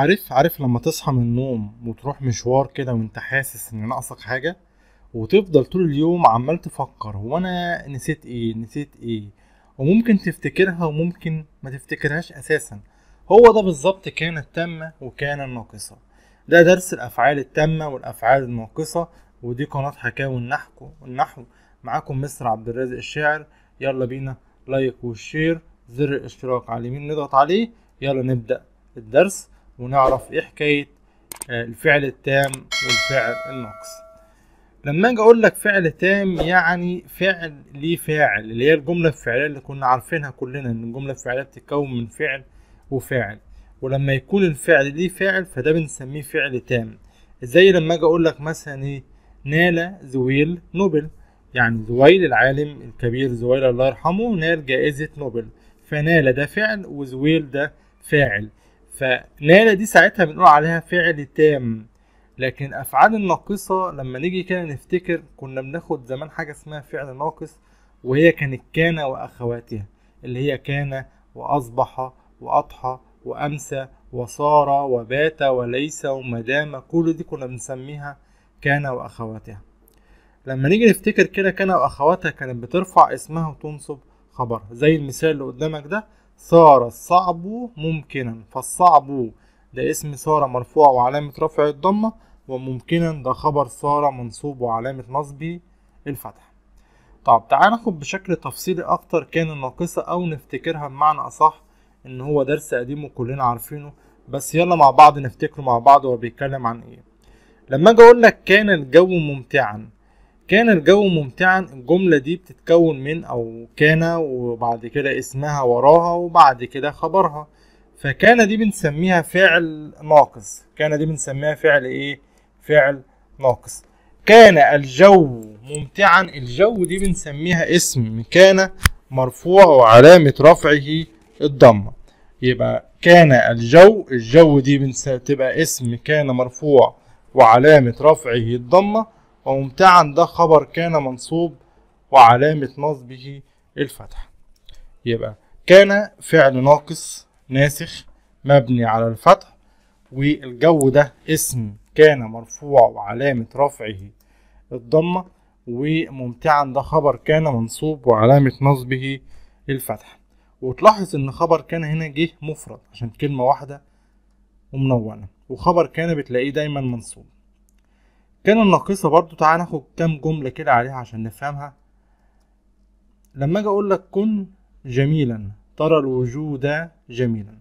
عارف عارف لما تصحى من النوم وتروح مشوار كده وانت حاسس ان ناقصك حاجه وتفضل طول اليوم عمال تفكر هو انا نسيت ايه نسيت ايه وممكن تفتكرها وممكن ما تفتكرهاش اساسا هو ده بالظبط كان التامه وكان الناقصه ده درس الافعال التامه والافعال الناقصه ودي قناه حكاوي النحو النحو معاكم مصر عبد الرازق الشاعر يلا بينا لايك وشير زر الاشتراك على اليمين نضغط عليه يلا نبدا الدرس ونعرف ايه حكاية آه، الفعل التام والفعل الناقص لما اجي اقول لك فعل تام يعني فعل ليه فاعل اللي هي الجملة الفعلية اللي كنا عارفينها كلنا ان الجملة الفعلية بتتكون من فعل وفاعل ولما يكون الفعل ليه فاعل فده بنسميه فعل تام زي لما اجي اقول لك مثلا ايه نال زويل نوبل يعني زويل العالم الكبير زويل الله يرحمه نال جائزة نوبل فنال ده فعل وزويل ده فاعل فنال دي ساعتها بنقول عليها فعل تام لكن الافعال الناقصه لما نيجي كده نفتكر كنا بناخد زمان حاجه اسمها فعل ناقص وهي كانت كان واخواتها اللي هي كان واصبح واضحى وامسى وصار وبات وليس ومدام كل دي كنا بنسميها كان واخواتها لما نيجي نفتكر كده كان واخواتها كانت بترفع اسمها وتنصب خبرها زي المثال اللي قدامك ده صار الصعب ممكنا فالصعب ده اسم صار مرفوع وعلامة رفع الضمة وممكنا ده خبر صار منصوب وعلامة نصب الفتح طب تعال ناخد بشكل تفصيلي أكتر كان الناقصة أو نفتكرها بمعنى أصح إن هو درس قديم وكلنا عارفينه بس يلا مع بعض نفتكره مع بعض هو بيتكلم عن إيه لما أجي أقول لك كان الجو ممتعا كان الجو ممتعا الجملة دي بتتكون من أو كان وبعد كده اسمها وراها وبعد كده خبرها فكان دي بنسميها فعل ناقص كان دي بنسميها فعل ايه فعل ناقص كان الجو ممتعا الجو دي بنسميها اسم كان مرفوع وعلامة رفعه الضمة يبقى كان الجو الجو دي تبقى اسم كان مرفوع وعلامة رفعه الضمة وممتعا ده خبر كان منصوب وعلامة نصبه الفتح يبقى كان فعل ناقص ناسخ مبني على الفتح والجو ده اسم كان مرفوع وعلامة رفعه الضمة وممتعا ده خبر كان منصوب وعلامة نصبه الفتح وتلاحظ ان خبر كان هنا جه مفرد عشان كلمة واحدة ومنونة وخبر كان بتلاقيه دايما منصوب كان الناقصه برضو تعال ناخد كام جمله كده عليها عشان نفهمها لما اجي اقول لك كن جميلا ترى الوجود جميلا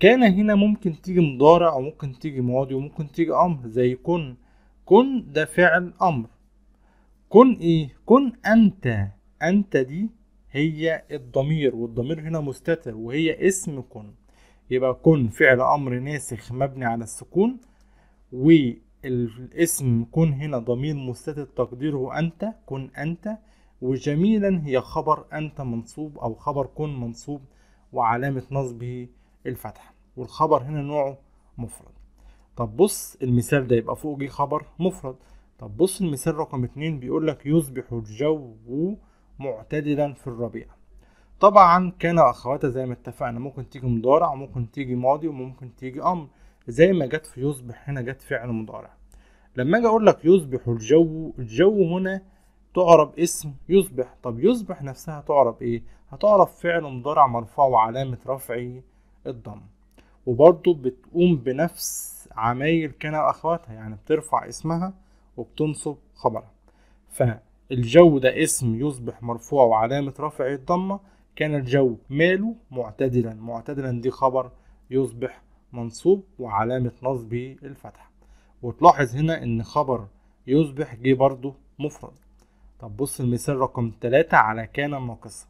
كان هنا ممكن تيجي مضارع وممكن تيجي ماضي وممكن تيجي امر زي كن كن ده فعل امر كن ايه كن انت انت دي هي الضمير والضمير هنا مستتر وهي اسم كن يبقى كن فعل امر ناسخ مبني على السكون و الاسم كن هنا ضمير مستتر تقديره أنت كن أنت وجميلا هي خبر أنت منصوب أو خبر كن منصوب وعلامة نصبه الفتحة والخبر هنا نوعه مفرد طب بص المثال ده يبقى فوق جه خبر مفرد طب بص المثال رقم اتنين بيقول لك يصبح الجو معتدلا في الربيع طبعا كان اخواتها زي ما اتفقنا ممكن تيجي مضارع وممكن تيجي ماضي وممكن تيجي امر زي ما جت في يصبح هنا جت فعل مضارع لما اجي اقول لك يصبح الجو الجو هنا تعرب اسم يصبح طب يصبح نفسها تعرب ايه هتعرب فعل مضارع مرفوع وعلامة رفع الضم وبرضه بتقوم بنفس عمايل كان اخواتها يعني بترفع اسمها وبتنصب خبرها فالجو ده اسم يصبح مرفوع وعلامة رفع الضمة كان الجو ماله معتدلا معتدلا دي خبر يصبح منصوب وعلامة نصب الفتحة وتلاحظ هنا إن خبر يصبح جه برضه مفرد طب بص المثال رقم تلاتة على كان ناقصة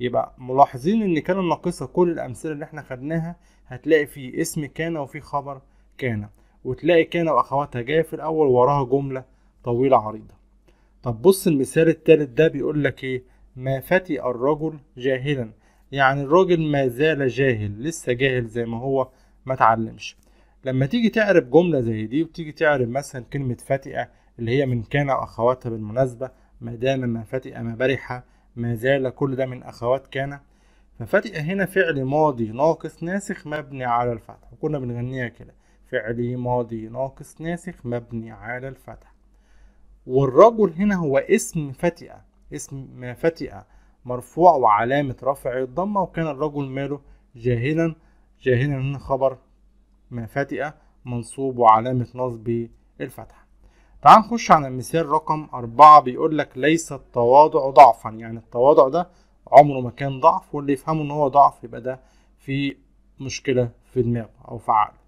يبقى ملاحظين إن كان ناقصة كل الأمثلة اللي إحنا خدناها هتلاقي فيه اسم كان وفيه خبر كان وتلاقي كان وأخواتها جاية في الأول وراها جملة طويلة عريضة طب بص المثال التالت ده بيقول لك إيه ما فتئ الرجل جاهلا يعني الراجل ما زال جاهل لسه جاهل زي ما هو ما اتعلمش لما تيجي تعرب جمله زي دي وتيجي تعرب مثلا كلمه فتئة اللي هي من كان اخواتها بالمناسبه ما دام ما فتئة ما برحه ما زال كل ده من اخوات كان ففتئة هنا فعل ماضي ناقص ناسخ مبني على الفتح وكنا بنغنيها كده فعل ماضي ناقص ناسخ مبني على الفتح والرجل هنا هو اسم فتئة اسم ما فتئة مرفوع وعلامة رفع الضمة وكان الرجل ماله جاهلا جاهلا هنا خبر فاتئة منصوب وعلامة نصب الفتحة تعال نخش على المثال رقم أربعة بيقول لك ليس التواضع ضعفا يعني التواضع ده عمره ما كان ضعف واللي يفهمه ان هو ضعف يبقى ده في مشكلة في دماغه أو في عقله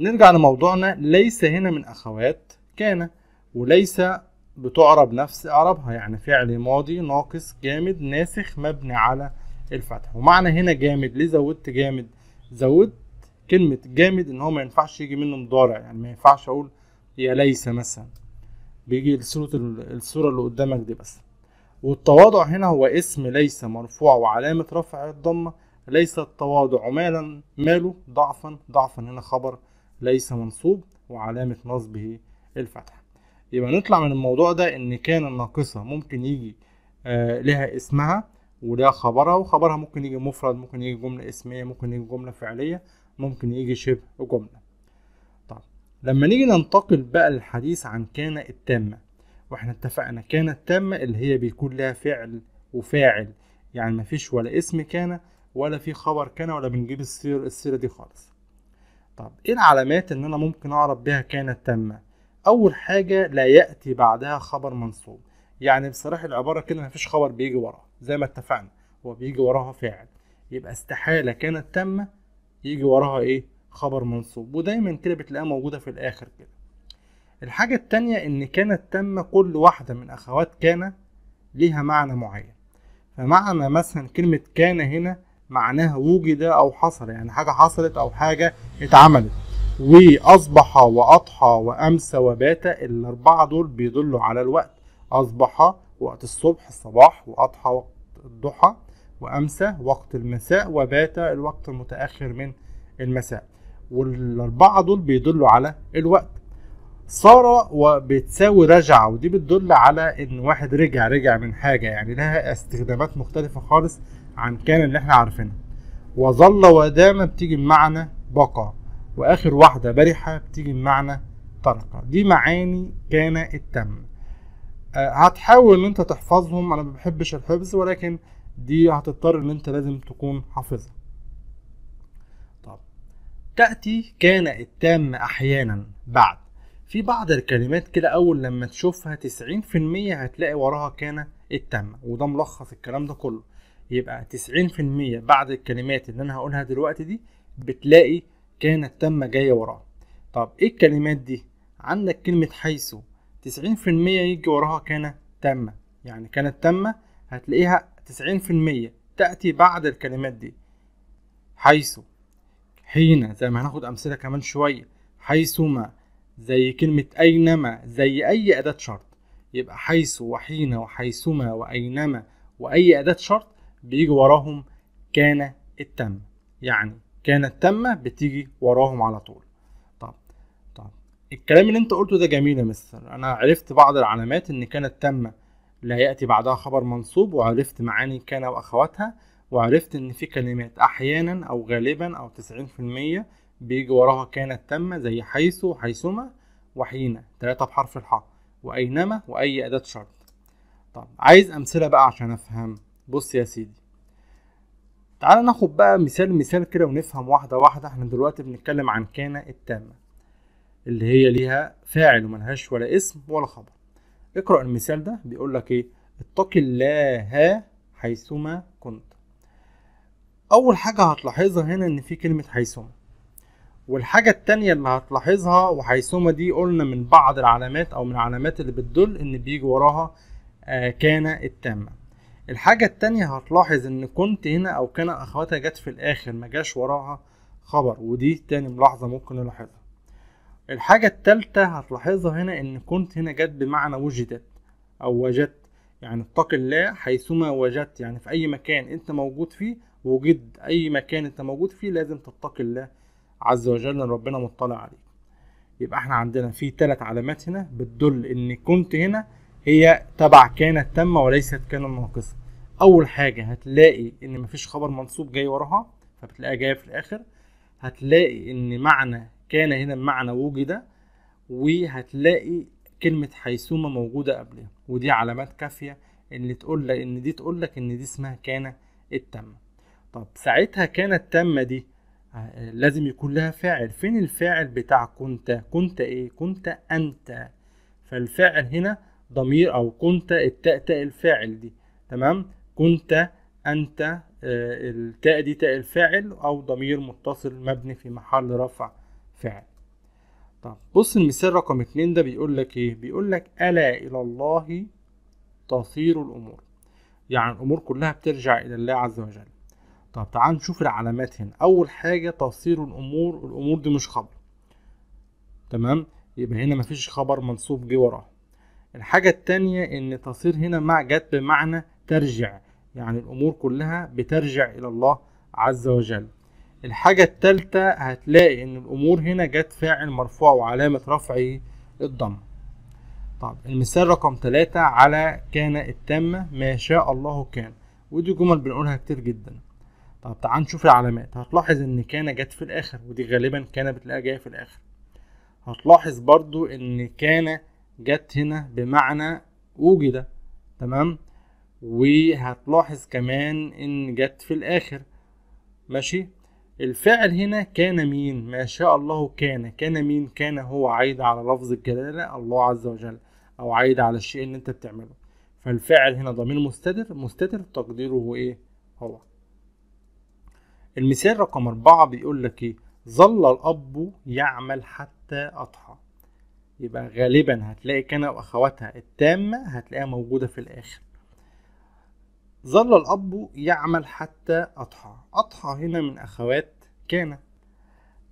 نرجع لموضوعنا ليس هنا من أخوات كان وليس بتعرب نفس إعرابها يعني فعل ماضي ناقص جامد ناسخ مبني على الفتح ومعنى هنا جامد ليه زودت جامد زودت كلمة جامد ان هو ما ينفعش يجي منه مضارع يعني ما ينفعش اقول يا ليس مثلا بيجي صورة الصورة اللي قدامك دي بس والتواضع هنا هو اسم ليس مرفوع وعلامة رفع الضمة ليس التواضع مالا ماله ضعفا ضعفا هنا خبر ليس منصوب وعلامة نصبه الفتحة يبقى نطلع من الموضوع ده ان كان الناقصة ممكن يجي آه لها اسمها وده خبرها وخبرها ممكن يجي مفرد ممكن يجي جملة اسمية ممكن يجي جملة فعلية ممكن يجي شبه جملة طيب لما نيجي ننتقل بقى للحديث عن كان التامة واحنا اتفقنا كان التامة اللي هي بيكون لها فعل وفاعل يعني مفيش ولا اسم كان ولا في خبر كان ولا بنجيب السير السيرة دي خالص طب ايه العلامات ان انا ممكن اعرف بيها كانت تامة اول حاجة لا يأتي بعدها خبر منصوب يعني بصراحه العباره كده مفيش خبر بيجي وراها زي ما اتفقنا هو بيجي وراها فاعل يبقى استحاله كانت تامه يجي وراها ايه خبر منصوب ودايما كده بتلاقيها موجوده في الاخر كده الحاجه التانية ان كانت تامه كل واحده من اخوات كان ليها معنى معين فمعنى مثلا كلمه كان هنا معناها وجد او حصل يعني حاجه حصلت او حاجه اتعملت وأصبح وأضحى وأمسى وبات الأربعة دول بيدلوا على الوقت أصبح وقت الصبح الصباح وأضحى وقت الضحى وأمسى وقت المساء وبات الوقت المتأخر من المساء والأربعة دول بيدلوا على الوقت صار وبتساوي رجع ودي بتدل على ان واحد رجع رجع من حاجه يعني لها استخدامات مختلفه خالص عن كان اللي احنا عارفينها وظل ودام بتيجي بمعنى بقى واخر واحده برحه بتيجي بمعنى ترك دي معاني كان التم هتحاول ان انت تحفظهم انا ما بحبش الحفظ ولكن دي هتضطر ان انت لازم تكون حافظها طب تأتي كان التام احيانا بعد في بعض الكلمات كده اول لما تشوفها 90% هتلاقي وراها كان التام وده ملخص الكلام ده كله يبقى 90% بعد الكلمات اللي انا هقولها دلوقتي دي بتلاقي كانت تامة جاية وراها طب ايه الكلمات دي عندك كلمة حيث تسعين في المية يجي وراها كانت تامة يعني كانت تامة هتلاقيها تسعين في المية تأتي بعد الكلمات دي حيث حين زي ما هناخد أمثلة كمان شوية حيثما زي كلمة أينما زي أي أداة شرط يبقى حيث وحين وحيثما وأينما وأي أداة شرط بيجي وراهم كان التامة يعني كانت تامة بتيجي وراهم على طول الكلام اللي انت قلته ده جميل يا مستر انا عرفت بعض العلامات ان كانت تامة لا يأتي بعدها خبر منصوب وعرفت معاني كان وأخواتها وعرفت إن في كلمات أحيانا أو غالبا أو تسعين في المية بيجي وراها كانت تامة زي حيث وحيثما وحين تلاتة بحرف الحاء وأينما وأي أداة شرط طب عايز أمثلة بقى عشان أفهم بص يا سيدي تعال ناخد بقى مثال مثال كده ونفهم واحدة واحدة احنا دلوقتي بنتكلم عن كان التامة اللي هي ليها فاعل وملهاش ولا اسم ولا خبر اقرأ المثال ده بيقول لك ايه اتق الله حيثما كنت اول حاجة هتلاحظها هنا ان في كلمة حيثما والحاجة التانية اللي هتلاحظها وحيثما دي قلنا من بعض العلامات او من العلامات اللي بتدل ان بيجي وراها آه كان التامة الحاجة التانية هتلاحظ ان كنت هنا او كان اخواتها جت في الاخر ما جاش وراها خبر ودي تاني ملاحظة ممكن نلاحظها الحاجة التالتة هتلاحظها هنا ان كنت هنا جت بمعنى وجدت او وجدت يعني اتق الله حيثما وجدت يعني في اي مكان انت موجود فيه وجد اي مكان انت موجود فيه لازم تتقي الله عز وجل لأن ربنا مطلع عليك يبقى احنا عندنا في تلات علامات هنا بتدل ان كنت هنا هي تبع كانت تامة وليست كان ناقصة اول حاجة هتلاقي ان مفيش خبر منصوب جاي وراها فبتلاقيها جاية في الاخر هتلاقي ان معنى كان هنا المعنى وجد وهتلاقي كلمة حيثوما موجودة قبلها ودي علامات كافية ان تقول لك ان دي تقول لك ان دي اسمها كان التامة طب ساعتها كانت تامة دي آه، لازم يكون لها فاعل فين الفاعل بتاع كنت كنت ايه كنت انت فالفاعل هنا ضمير او كنت التاء تاء الفاعل دي تمام كنت انت آه، التاء دي تاء الفاعل او ضمير متصل مبني في محل رفع فعل طب بص المثال رقم اتنين ده بيقول لك ايه بيقول لك الا الى الله تصير الامور يعني الامور كلها بترجع الى الله عز وجل طب تعال نشوف العلامات هنا اول حاجه تصير الامور الامور دي مش خبر تمام يبقى هنا مفيش خبر منصوب جه وراه الحاجه التانية ان تصير هنا مع جت بمعنى ترجع يعني الامور كلها بترجع الى الله عز وجل الحاجة التالتة هتلاقي ان الامور هنا جت فاعل مرفوع وعلامة رفعه الضم طب المثال رقم تلاتة على كان التامة ما شاء الله كان ودي جمل بنقولها كتير جدا طب تعال نشوف العلامات هتلاحظ ان كان جت في الاخر ودي غالبا كان بتلاقيها جاية في الاخر هتلاحظ برضو ان كان جت هنا بمعنى وجد تمام وهتلاحظ كمان ان جت في الاخر ماشي الفاعل هنا كان مين ما شاء الله كان كان مين كان هو عايد على لفظ الجلالة الله عز وجل أو عايد على الشيء اللي أنت بتعمله فالفاعل هنا ضمير مستتر مستتر تقديره هو إيه هو المثال رقم أربعة بيقول لك إيه ظل الأب يعمل حتى أضحى يبقى غالبا هتلاقي كان وأخواتها التامة هتلاقيها موجودة في الآخر ظل الأب يعمل حتى أضحى أضحى هنا من أخوات كان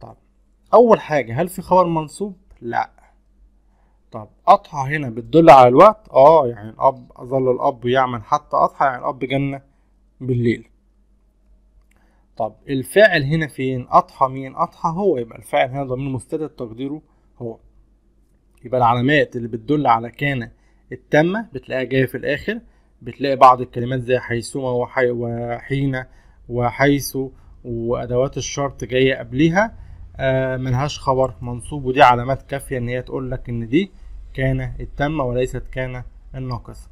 طب أول حاجة هل في خبر منصوب؟ لا طب أضحى هنا بتدل على الوقت اه يعني الأب ظل الأب يعمل حتى أضحى يعني الأب جنة بالليل طب الفاعل هنا فين؟ أضحى مين؟ أضحى هو يبقى الفاعل هنا ضمير مستتر تقديره هو يبقى العلامات اللي بتدل على كان التامة بتلاقيها جاية في الآخر بتلاقي بعض الكلمات زي حيثما وحي وحين وحيث وأدوات الشرط جاية قبليها آه ملهاش خبر منصوب ودي علامات كافية إن هي تقول لك إن دي كان التم وليست كان الناقصة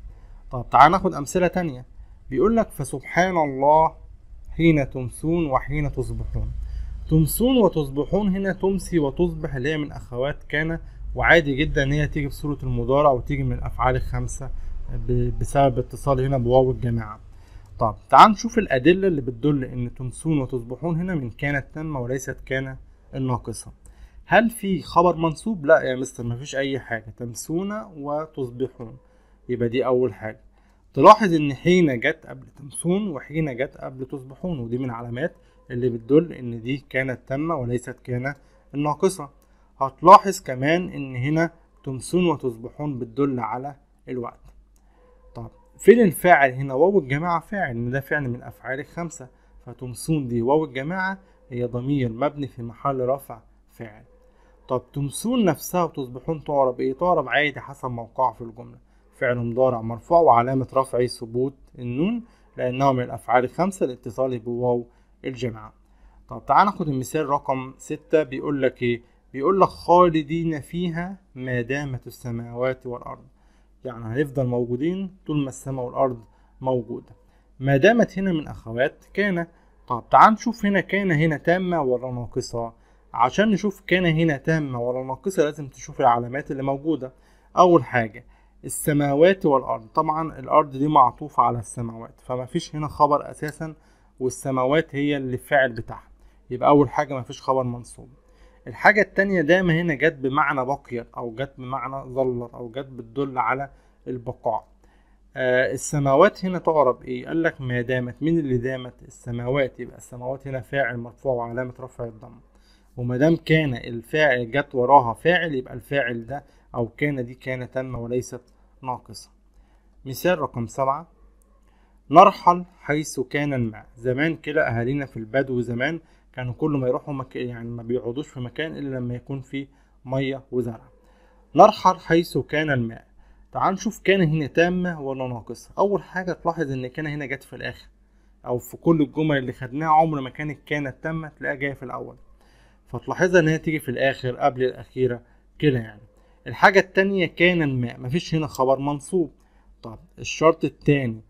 طب تعال ناخد أمثلة تانية بيقول لك فسبحان الله حين تمسون وحين تصبحون تمسون وتصبحون هنا تمسي وتصبح اللي هي من أخوات كان وعادي جدا إن هي تيجي في صوره المضارع وتيجي من الأفعال الخمسة بسبب اتصال هنا بواو الجماعة طب تعال نشوف الأدلة اللي بتدل إن تنسون وتصبحون هنا من كانت تامه وليست كان الناقصة هل في خبر منصوب؟ لا يا مستر مفيش أي حاجة تمسون وتصبحون يبقى دي أول حاجة تلاحظ إن حين جت قبل تمسون وحين جت قبل تصبحون ودي من علامات اللي بتدل إن دي كانت تامة وليست كان الناقصة هتلاحظ كمان إن هنا تمسون وتصبحون بتدل على الوقت فين الفاعل هنا واو الجماعة فاعل ده فعل من أفعال الخمسة فتمسون دي واو الجماعة هي ضمير مبني في محل رفع فاعل طب تمسون نفسها وتصبحون تعرب ايه تعرب عادي حسب موقعها في الجملة فعل مضارع مرفوع وعلامة رفعه ثبوت النون لأنه من الأفعال الخمسة لاتصاله بواو الجماعة طب تعال ناخد المثال رقم ستة بيقول لك ايه بيقول لك خالدين فيها ما دامت السماوات والأرض يعني هيفضل موجودين طول ما السماء والأرض موجودة ما دامت هنا من أخوات كان طب تعال نشوف هنا كان هنا تامة ولا ناقصة عشان نشوف كان هنا تامة ولا ناقصة لازم تشوف العلامات اللي موجودة أول حاجة السماوات والأرض طبعا الأرض دي معطوفة على السماوات فما فيش هنا خبر أساسا والسماوات هي اللي الفاعل بتاعها يبقى أول حاجة ما فيش خبر منصوب الحاجة التانية دايما هنا جت بمعنى بقيت أو جت بمعنى ظلت أو جت بتدل على البقاء آه السماوات هنا تعرب إيه؟ قال لك ما دامت مين اللي دامت؟ السماوات يبقى السماوات هنا فاعل مرفوع وعلامة رفع الضم وما دام كان الفاعل جت وراها فاعل يبقى الفاعل ده أو كان دي كان تامة وليست ناقصة مثال رقم سبعة نرحل حيث كان الماء زمان كده أهالينا في البدو زمان كانوا كل ما يروحوا مك... يعني ما بيقعدوش في مكان إلا لما يكون في مية وزرع نرحل حيث كان الماء تعال نشوف كان هنا تامة ولا ناقصة أول حاجة تلاحظ إن كان هنا جت في الآخر أو في كل الجمل اللي خدناها عمر ما كانت كانت تامة تلاقيها جاية في الأول فتلاحظها إن هي تيجي في الآخر قبل الأخيرة كده يعني الحاجة التانية كان الماء مفيش هنا خبر منصوب طب الشرط التاني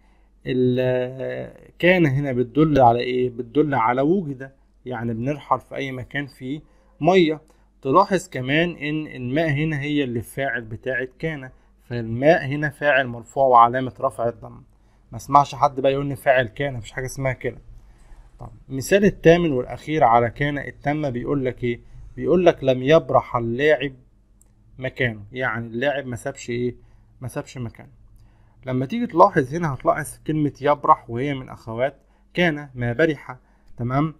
كان هنا بتدل على إيه؟ بتدل على وجد يعني بنرحل في اي مكان فيه ميه تلاحظ كمان ان الماء هنا هي اللي الفاعل بتاعه كان فالماء هنا فاعل مرفوع وعلامه رفع الضم ما اسمعش حد بقى يقول لي فاعل كان مفيش حاجه اسمها كده طب مثال الثامن والاخير على كان التامه بيقول لك ايه بيقول لك لم يبرح اللاعب مكانه يعني اللاعب ما سابش ايه ما سابش مكانه لما تيجي تلاحظ هنا هتلاحظ كلمة يبرح وهي من أخوات كان ما برح تمام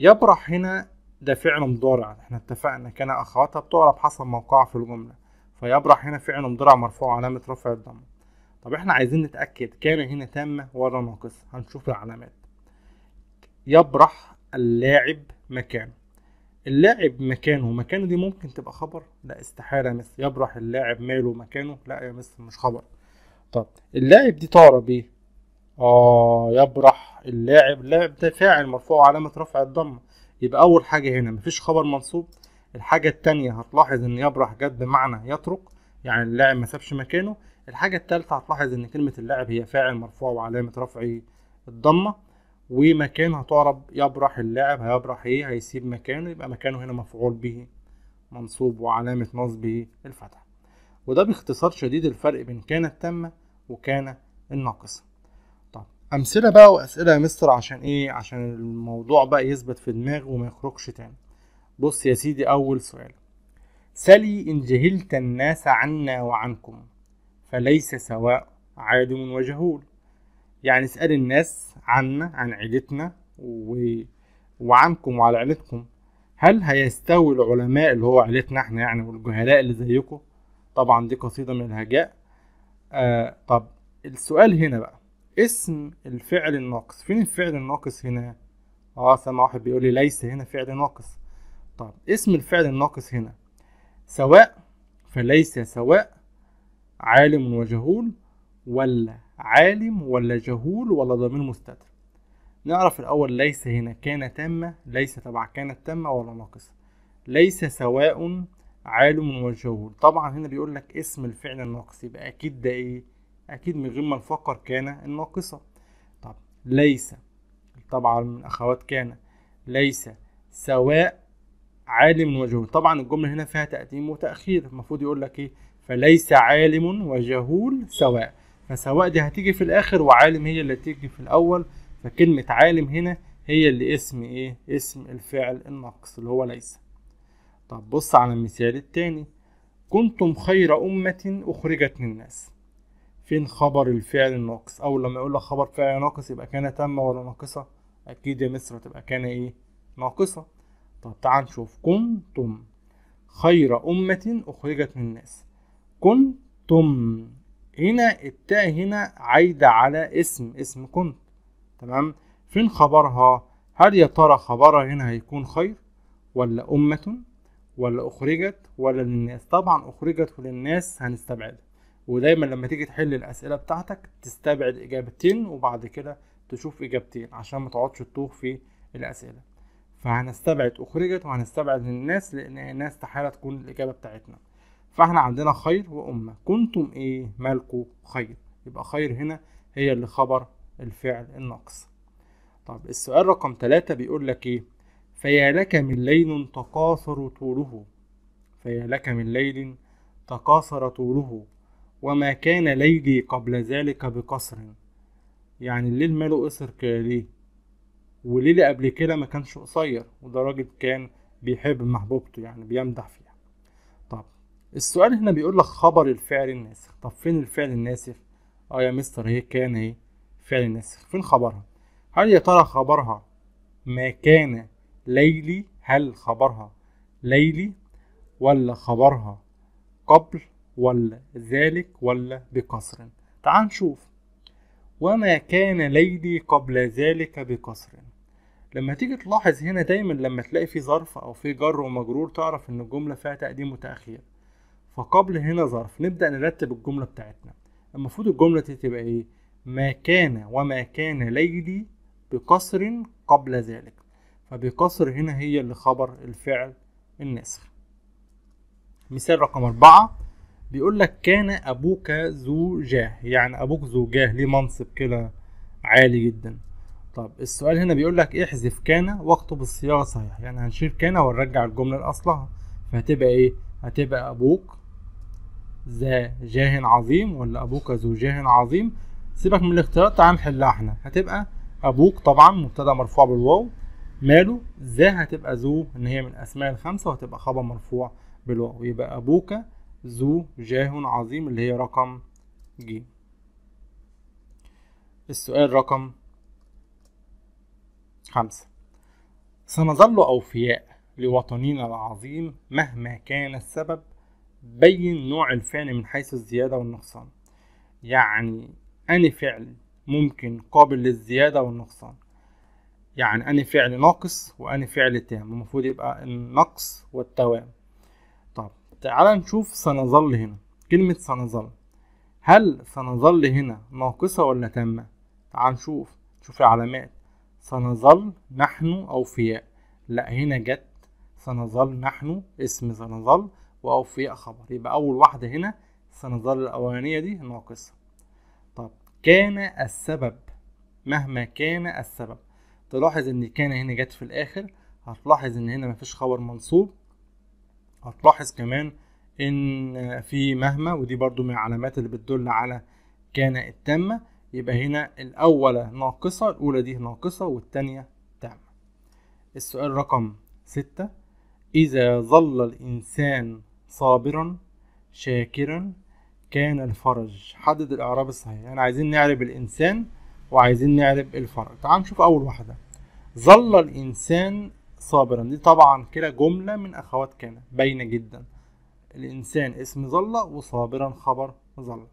يبرح هنا ده فعل مضارع احنا اتفقنا كان اخواتها بتعرب حسب موقعها في الجمله فيبرح هنا فعل مضارع مرفوع علامه رفع الضمه طب احنا عايزين نتاكد كان هنا تامه ولا ناقصه هنشوف العلامات يبرح اللاعب مكانه اللاعب مكانه مكانه دي ممكن تبقى خبر لا استحاله يا يبرح اللاعب ماله مكانه لا يا مس مش خبر طب اللاعب دي تعرب ايه آه، يبرح اللاعب اللاعب ده فاعل مرفوع علامة رفع الضمة يبقى أول حاجة هنا مفيش خبر منصوب الحاجة التانية هتلاحظ إن يبرح جت بمعنى يترك يعني اللاعب ما سابش مكانه الحاجة التالتة هتلاحظ إن كلمة اللاعب هي فاعل مرفوع وعلامة رفع الضمة ومكان هتعرب يبرح اللاعب هيبرح إيه هيسيب مكانه يبقى مكانه هنا مفعول به منصوب وعلامة نصبه الفتحة وده باختصار شديد الفرق بين كانت تامة وكان الناقصة امثله بقى واسئله يا مستر عشان ايه عشان الموضوع بقى يثبت في دماغه وما يخرجش تاني بص يا سيدي اول سؤال سلي ان جهلت الناس عنا وعنكم فليس سواء عادم وجهول يعني اسال الناس عنا عن عيلتنا و... وعنكم وعلى عيلتكم هل هيستوي العلماء اللي هو عيلتنا احنا يعني والجهلاء اللي زيكم طبعا دي قصيده من الهجاء آه طب السؤال هنا بقى اسم الفعل الناقص فين الفعل الناقص هنا اه سامع واحد بيقول لي ليس هنا فعل ناقص طب اسم الفعل الناقص هنا سواء فليس سواء عالم وجهول ولا عالم ولا جهول ولا ضمير مستتر نعرف الأول ليس هنا كان تامة ليس تبع كانت تامة ولا ناقصة ليس سواء عالم وجهول طبعا هنا بيقول لك اسم الفعل الناقص يبقى أكيد ده إيه أكيد من غير ما نفكر كان الناقصة طب ليس طبعا من أخوات كان ليس سواء عالم وجهول طبعا الجملة هنا فيها تقديم وتأخير المفروض يقول لك إيه فليس عالم وجهول سواء فسواء دي هتيجي في الآخر وعالم هي اللي تيجي في الأول فكلمة عالم هنا هي اللي اسم إيه اسم الفعل الناقص اللي هو ليس طب بص على المثال التاني كنتم خير أمة أخرجت للناس فين خبر الفعل الناقص اول لما يقول لك خبر فعل ناقص يبقى كان تم ولا ناقصه اكيد يا مصر هتبقى كان ايه ناقصه طب تعال نشوف كنتم خير امه اخرجت للناس كنتم هنا التاء هنا عايده على اسم اسم كنت تمام فين خبرها هل يا ترى خبرها هنا هيكون خير ولا امه ولا اخرجت ولا للناس طبعا اخرجت للناس هنستبعدها ودايما لما تيجي تحل الاسئله بتاعتك تستبعد اجابتين وبعد كده تشوف اجابتين عشان ما تقعدش تتوه في الاسئله فهنستبعد اخرجت وهنستبعد الناس لان الناس تحالة تكون الاجابه بتاعتنا فاحنا عندنا خير وامه كنتم ايه مالكو خير يبقى خير هنا هي اللي خبر الفعل الناقص طب السؤال رقم ثلاثة بيقول لك ايه فيا لك من ليل تقاصر طوله فيا لك من ليل تقاصر طوله وما كان ليلي قبل ذلك بقصر يعني الليل ماله قصر ليه وليلي قبل كده ما كانش قصير وده راجل كان بيحب محبوبته يعني بيمدح فيها طب السؤال هنا بيقول لك خبر الفعل الناسخ طب فين الفعل الناسخ اه يا مستر هي كان ايه فعل الناسخ فين خبرها هل يا ترى خبرها ما كان ليلي هل خبرها ليلي ولا خبرها قبل ولا ذلك ولا بقصر تعال نشوف وما كان ليلي قبل ذلك بقصر لما تيجي تلاحظ هنا دايما لما تلاقي في ظرف او في جر ومجرور تعرف ان الجمله فيها تقديم وتاخير فقبل هنا ظرف نبدا نرتب الجمله بتاعتنا المفروض الجمله دي تبقى ايه ما كان وما كان ليلي بقصر قبل ذلك فبقصر هنا هي اللي خبر الفعل الناسخ مثال رقم أربعة بيقول لك كان أبوك ذو جاه يعني أبوك ذو جاه ليه منصب كده عالي جدا طب السؤال هنا بيقول لك احذف كان واكتب الصياغة صحيح يعني هنشيل كان ونرجع الجملة لأصلها فهتبقى إيه؟ هتبقى أبوك ذا جاه عظيم ولا أبوك ذو جاه عظيم سيبك من الاختيارات تعال نحلها احنا هتبقى أبوك طبعا مبتدأ مرفوع بالواو ماله ذا هتبقى ذو إن هي من الأسماء الخمسة وهتبقى خبر مرفوع بالواو يبقى أبوك ذو جاه عظيم اللي هي رقم ج السؤال رقم خمسة سنظل أوفياء لوطننا العظيم مهما كان السبب بين نوع الفعل من حيث الزيادة والنقصان يعني أني فعل ممكن قابل للزيادة والنقصان يعني أني فعل ناقص وأني فعل تام المفروض يبقى النقص والتوام تعال نشوف سنظل هنا كلمة سنظل هل سنظل هنا ناقصة ولا تامة؟ تعال نشوف نشوف العلامات سنظل نحن أوفياء لا هنا جت سنظل نحن اسم سنظل وأوفياء خبر يبقى أول واحدة هنا سنظل الأولانية دي ناقصة طب كان السبب مهما كان السبب تلاحظ إن كان هنا جت في الآخر هتلاحظ إن هنا مفيش خبر منصوب هتلاحظ كمان ان في مهما ودي برضو من العلامات اللي بتدل على كان التامة يبقى هنا الأولى ناقصة الأولى دي ناقصة والتانية تامة السؤال رقم ستة إذا ظل الإنسان صابرا شاكرا كان الفرج حدد الإعراب الصحيح يعني عايزين نعرب الإنسان وعايزين نعرب الفرج تعال نشوف أول واحدة ظل الإنسان صابرا دي طبعا كده جملة من أخوات كان باينة جدا الإنسان اسم ظل وصابرا خبر ظل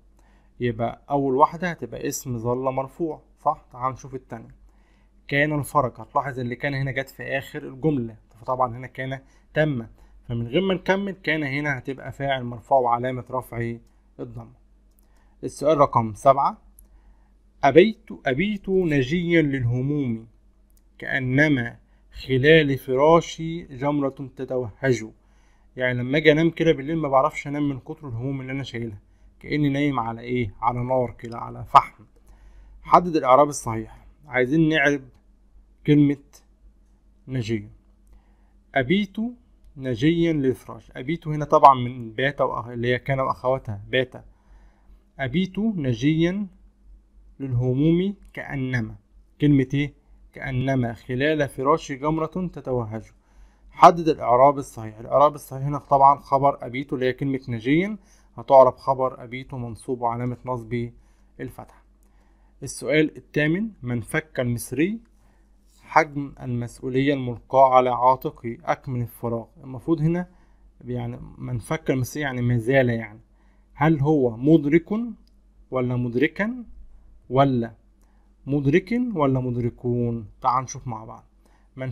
يبقى أول واحدة هتبقى اسم ظل مرفوع صح تعال نشوف التانية كان الفرج هتلاحظ اللي كان هنا جت في آخر الجملة فطبعا هنا كان تم فمن غير ما نكمل كان هنا هتبقى فاعل مرفوع وعلامة رفع الضم السؤال رقم سبعة أبيت أبيت نجيا للهموم كأنما خلال فراشي جمرة تتوهج يعني لما اجي انام كده بالليل ما بعرفش انام من كتر الهموم اللي انا شايلها كاني نايم على ايه على نار كده على فحم حدد الاعراب الصحيح عايزين نعرب كلمه نجيا ابيت نجيا للفراش ابيت هنا طبعا من بات اللي هي كان واخواتها باتا ابيت نجيا للهموم كانما كلمه ايه كأنما خلال فراش جمرة تتوهج حدد الإعراب الصحيح الإعراب الصحيح هنا طبعا خبر أبيته اللي هي كلمة نجيا هتعرب خبر أبيته منصوب وعلامة نصب الفتحة السؤال الثامن من فك المصري حجم المسؤولية الملقاة على عاتقي أكمل الفراغ المفروض هنا يعني من فك المصري يعني ما زال يعني هل هو مدرك ولا مدركا ولا مدرك ولا مدركون تعال نشوف مع بعض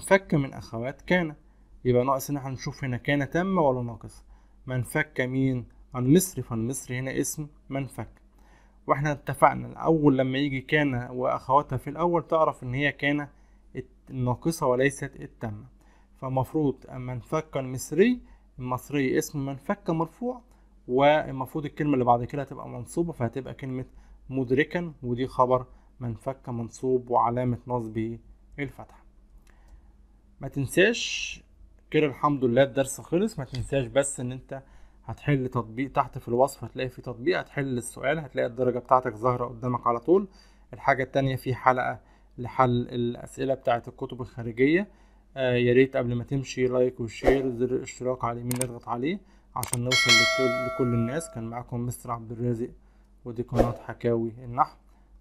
فك من أخوات كان يبقى ناقص إن احنا نشوف هنا كان تامه ولا ناقص فك مين عن مصر فالمصري هنا اسم منفك واحنا اتفقنا الأول لما يجي كان وأخواتها في الأول تعرف إن هي كان الناقصة وليست التامة فمفروض منفك المصري المصري اسم منفك مرفوع والمفروض الكلمة اللي بعد كده هتبقى منصوبة فهتبقى كلمة مدركا ودي خبر من فك منصوب وعلامة نصب الفتحة ما تنساش كده الحمد لله الدرس خلص ما تنساش بس ان انت هتحل تطبيق تحت في الوصف هتلاقي في تطبيق هتحل السؤال هتلاقي الدرجة بتاعتك ظاهرة قدامك على طول الحاجة التانية في حلقة لحل الأسئلة بتاعت الكتب الخارجية آه يا ريت قبل ما تمشي لايك وشير زر الاشتراك على اليمين اضغط عليه عشان نوصل لكل الناس كان معاكم مستر عبد الرازق ودي قناة حكاوي النحو